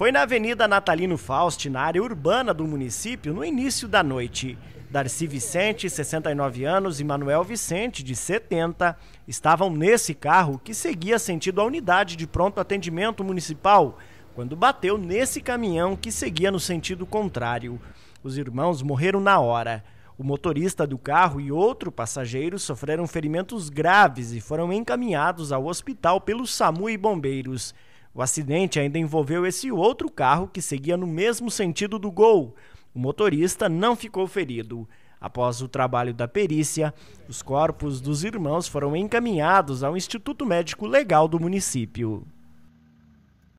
Foi na Avenida Natalino Faust, na área urbana do município, no início da noite. Darcy Vicente, 69 anos, e Manuel Vicente, de 70, estavam nesse carro que seguia sentido à unidade de pronto atendimento municipal, quando bateu nesse caminhão que seguia no sentido contrário. Os irmãos morreram na hora. O motorista do carro e outro passageiro sofreram ferimentos graves e foram encaminhados ao hospital pelo SAMU e bombeiros. O acidente ainda envolveu esse outro carro que seguia no mesmo sentido do gol. O motorista não ficou ferido. Após o trabalho da perícia, os corpos dos irmãos foram encaminhados ao Instituto Médico Legal do município.